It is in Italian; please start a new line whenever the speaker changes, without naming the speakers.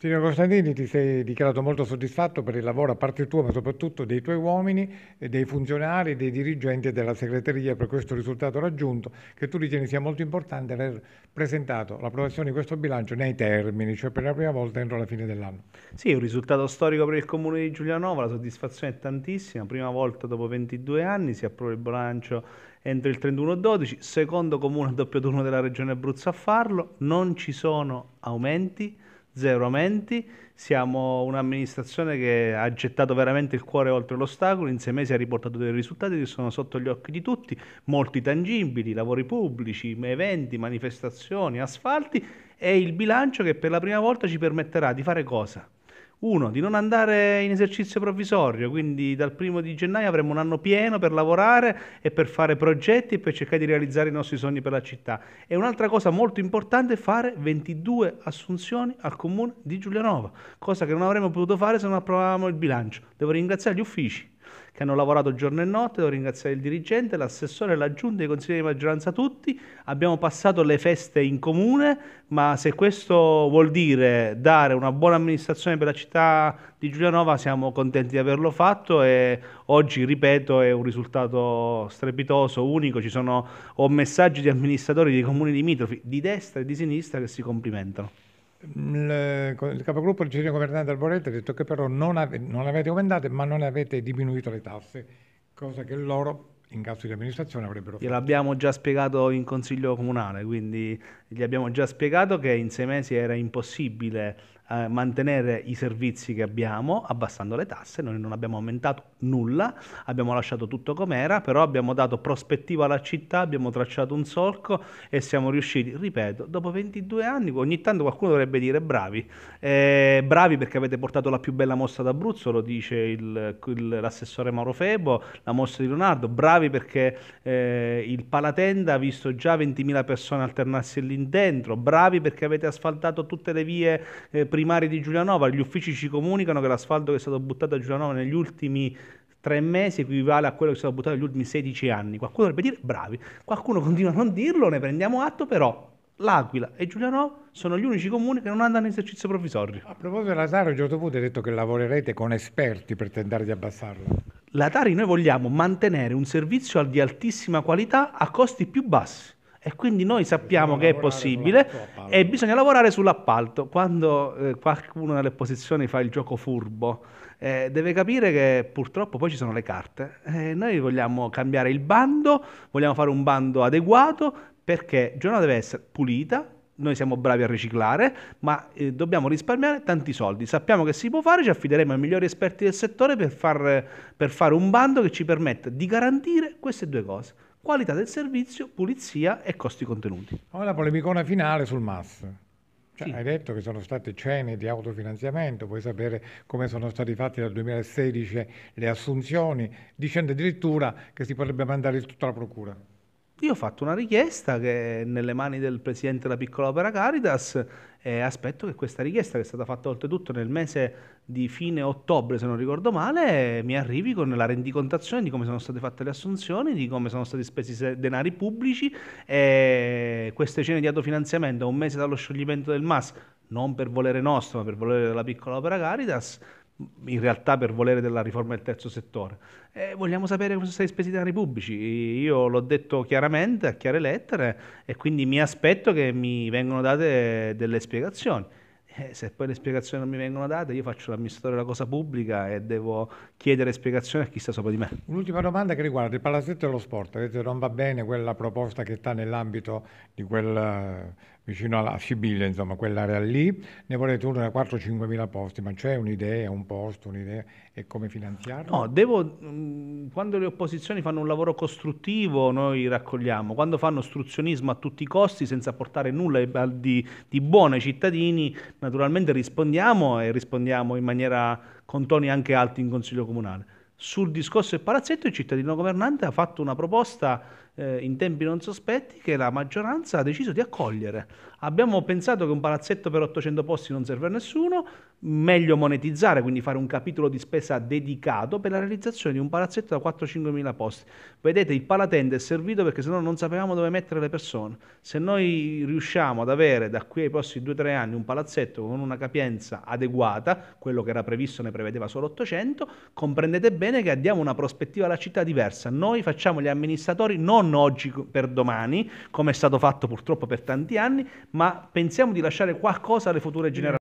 Signor Costantini, ti sei dichiarato molto soddisfatto per il lavoro a parte tua, ma soprattutto dei tuoi uomini, dei funzionari, dei dirigenti e della segreteria per questo risultato raggiunto, che tu ritieni sia molto importante aver presentato l'approvazione di questo bilancio nei termini, cioè per la prima volta entro la fine dell'anno. Sì, un risultato storico per il comune di Giulianova, la soddisfazione è tantissima,
prima volta dopo 22 anni si approva il bilancio entro il 31-12, secondo comune a doppio turno della regione Abruzzo a farlo, non ci sono aumenti zero menti. siamo un'amministrazione che ha gettato veramente il cuore oltre l'ostacolo, in sei mesi ha riportato dei risultati che sono sotto gli occhi di tutti, molti tangibili, lavori pubblici, eventi, manifestazioni, asfalti e il bilancio che per la prima volta ci permetterà di fare cosa? Uno, di non andare in esercizio provvisorio, quindi dal primo di gennaio avremo un anno pieno per lavorare e per fare progetti e per cercare di realizzare i nostri sogni per la città. E un'altra cosa molto importante è fare 22 assunzioni al comune di Giulianova, cosa che non avremmo potuto fare se non approvavamo il bilancio. Devo ringraziare gli uffici che hanno lavorato giorno e notte, devo ringraziare il dirigente, l'assessore, la giunta, i consiglieri di maggioranza tutti, abbiamo passato le feste in comune, ma se questo vuol dire dare una buona amministrazione per la città di Giulianova siamo contenti di averlo fatto e oggi, ripeto, è un risultato strepitoso, unico, ci sono messaggi di amministratori di comuni limitrofi di destra e di sinistra che si complimentano
il, capogruppo del Ciro Governante Alboretti ha detto che però non, ave, non avete aumentate ma non avete diminuito le tasse, cosa che loro in caso di amministrazione avrebbero fatto.
Gliel'abbiamo già spiegato in consiglio comunale, quindi gli abbiamo già spiegato che in sei mesi era impossibile mantenere i servizi che abbiamo abbassando le tasse, noi non abbiamo aumentato nulla, abbiamo lasciato tutto com'era, però abbiamo dato prospettiva alla città, abbiamo tracciato un solco e siamo riusciti, ripeto, dopo 22 anni, ogni tanto qualcuno dovrebbe dire bravi, eh, bravi perché avete portato la più bella mossa d'Abruzzo, lo dice il, il, l'assessore Mauro Febo, la mossa di Leonardo, bravi perché eh, il Palatenda ha visto già 20.000 persone alternarsi lì dentro, bravi perché avete asfaltato tutte le vie eh, primari di Giulianova, gli uffici ci comunicano che l'asfalto che è stato buttato a Giulianova negli ultimi tre mesi equivale a quello che è stato buttato negli ultimi 16 anni. Qualcuno dovrebbe dire bravi, qualcuno continua a non dirlo, ne prendiamo atto, però L'Aquila e Giuliano sono gli unici comuni che non hanno in esercizio provvisorio. A proposito dell'Atari, a un certo punto hai detto che lavorerete con esperti per tentare di abbassarla. La L'Atari noi vogliamo mantenere un servizio di altissima qualità a costi più bassi. E quindi noi sappiamo che è possibile e bisogna lavorare sull'appalto. Quando eh, qualcuno nelle posizioni fa il gioco furbo, eh, deve capire che purtroppo poi ci sono le carte. Eh, noi vogliamo cambiare il bando, vogliamo fare un bando adeguato perché Giorno deve essere pulita, noi siamo bravi a riciclare, ma eh, dobbiamo risparmiare tanti soldi. Sappiamo che si può fare, ci affideremo ai migliori esperti del settore per, far, per fare un bando che ci permetta di garantire queste due cose qualità del servizio, pulizia e costi contenuti.
Ora la polemicona finale sul MAS. Cioè, sì. Hai detto che sono state cene di autofinanziamento, puoi sapere come sono stati fatti dal 2016 le assunzioni, dicendo addirittura che si potrebbe mandare tutta la procura io ho fatto una richiesta
che è nelle mani del presidente della piccola opera Caritas e aspetto che questa richiesta che è stata fatta oltretutto nel mese di fine ottobre se non ricordo male mi arrivi con la rendicontazione di come sono state fatte le assunzioni, di come sono stati spesi i denari pubblici e queste cene di autofinanziamento a un mese dallo scioglimento del MAS non per volere nostro ma per volere della piccola opera Caritas in realtà per volere della riforma del terzo settore. Eh, vogliamo sapere come sono stati spesi i denari pubblici. Io l'ho detto chiaramente, a chiare lettere, e quindi mi aspetto che mi vengano date delle spiegazioni. Eh, se poi le spiegazioni non mi vengono date, io faccio l'amministratore della cosa pubblica e devo chiedere spiegazioni a chi sta sopra
di me. Un'ultima domanda che riguarda il palazzetto e lo sport. Vedete, non va bene quella proposta che sta nell'ambito di quel vicino alla Scibille, insomma, quell'area lì, ne volete uno da 4-5 mila posti, ma c'è un'idea, un posto, un'idea e come finanziarlo? No, devo,
mm, quando le opposizioni fanno un lavoro costruttivo noi raccogliamo, quando fanno ostruzionismo a tutti i costi senza portare nulla di, di buono ai cittadini, naturalmente rispondiamo e rispondiamo in maniera con toni anche alti in Consiglio Comunale. Sul discorso del palazzetto il cittadino governante ha fatto una proposta eh, in tempi non sospetti che la maggioranza ha deciso di accogliere. Abbiamo pensato che un palazzetto per 800 posti non serve a nessuno, meglio monetizzare, quindi fare un capitolo di spesa dedicato per la realizzazione di un palazzetto da 4-5 mila posti. Vedete, il palatente è servito perché sennò non sapevamo dove mettere le persone. Se noi riusciamo ad avere da qui ai prossimi 2-3 anni un palazzetto con una capienza adeguata, quello che era previsto ne prevedeva solo 800, comprendete bene che diamo una prospettiva alla città diversa. Noi facciamo gli amministratori non non oggi per domani, come è stato fatto purtroppo per tanti anni, ma pensiamo di lasciare qualcosa alle future generazioni.